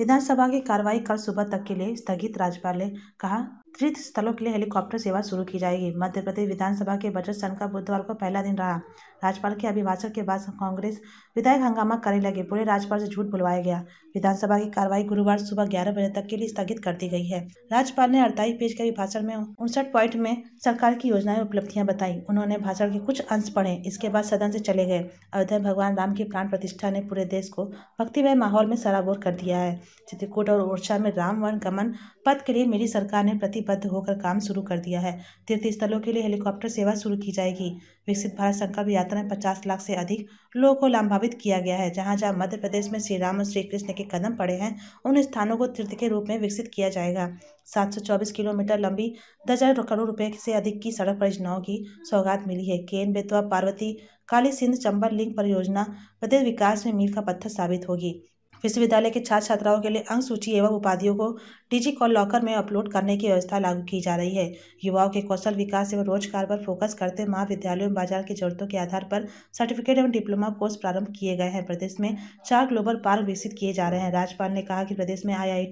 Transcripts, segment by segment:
विधानसभा की कार्रवाई कल सुबह तक के लिए स्थगित राज्यपाल ने कहा तीर्थ स्थलों के लिए हेलीकॉप्टर सेवा शुरू की जाएगी मध्य प्रदेश विधानसभा के बजट सन का बुधवार को पहला दिन रहा राज्यपाल के अभिभाषण के बाद कांग्रेस विधायक हंगामा करने लगे पूरे राज्यपाल से झूठ बुलवाया गया विधानसभा की कार्रवाई गुरुवार सुबह ग्यारह बजे तक के लिए स्थगित कर दी गई है राज्यपाल ने अड़तालीस पेज के अभिभाषण में उनसठ पॉइंट में सरकार की योजनाएं उपलब्धियां बताई उन्होंने भाषण के कुछ अंश पढ़े इसके बाद सदन से चले गए अयोध्या भगवान राम की प्राण प्रतिष्ठा ने पूरे देश को भक्तिमय माहौल में सराबोर कर दिया है चित्रकूट और ओरछा में राम वनगमन पद के लिए मेरी सरकार ने प्रतिबद्ध होकर काम शुरू कर दिया है तीर्थ स्थलों के लिए हेलीकॉप्टर सेवा शुरू की जाएगी विकसित भारत संकल्प यात्रा में पचास लाख से अधिक लोगों को लाभान्वित किया गया है जहाँ जहाँ मध्य प्रदेश में श्री राम और श्री कृष्ण के कदम पड़े हैं उन स्थानों को तीर्थ के रूप में विकसित किया जाएगा सात किलोमीटर लंबी दस हजार करोड़ रुपए से अधिक की सड़क परियोजनाओं की सौगात मिली है केन बेतवा पार्वती काली सिंध चंबल लिंक परियोजना प्रदेश विकास में मील का पत्थर साबित होगी विश्वविद्यालय के छात्र छात्राओं के लिए अंक सूची एवं उपाधियों को डिजी कॉल लॉकर में अपलोड करने की व्यवस्था लागू की जा रही है युवाओं के कौशल विकास एवं रोजगार पर फोकस करते महाविद्यालयों में बाजार की जरूरतों के आधार पर सर्टिफिकेट एवं डिप्लोमा कोर्स प्रारंभ किए गए हैं प्रदेश में चार ग्लोबल पार्क विकसित किए जा रहे हैं राज्यपाल ने कहा कि प्रदेश में आई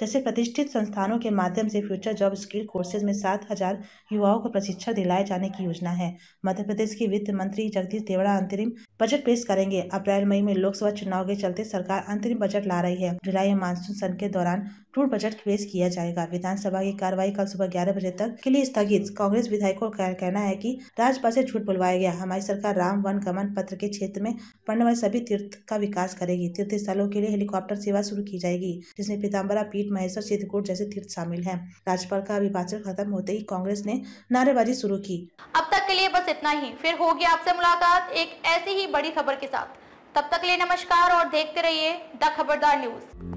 जैसे प्रतिष्ठित संस्थानों के माध्यम से फ्यूचर जॉब स्किल कोर्सेज में सात हजार युवाओं को प्रशिक्षण दिलाए जाने की योजना है मध्य प्रदेश के वित्त मंत्री जगदीश देवड़ा अंतरिम बजट पेश करेंगे अप्रैल मई में लोकसभा चुनाव के चलते सरकार अंतरिम बजट ला रही है जुलाई मानसून सन के दौरान पूर्ण बजट पेश किया जाएगा विधानसभा की कार्रवाई कल सुबह ग्यारह बजे तक के लिए स्थगित कांग्रेस विधायकों का कहना है की राज्यपाल ऐसी झूठ बुलवाया गया हमारी सरकार राम वन गमन पत्र के क्षेत्र में पड़ने वाले सभी तीर्थ का विकास करेगी तीर्थ स्थलों के लिए हेलीकॉप्टर सेवा शुरू की जाएगी जिसमें पीताम्बरा पीठ महेश्वर चित्रकूट जैसे तीर्थ शामिल है राज्यपाल का अभिभाषण खत्म होते ही कांग्रेस ने नारेबाजी शुरू की अब तक के लिए बस इतना ही फिर होगी आपसे मुलाकात एक ऐसी ही बड़ी खबर के साथ तब तक लिए नमस्कार और देखते रहिए द खबरदार न्यूज़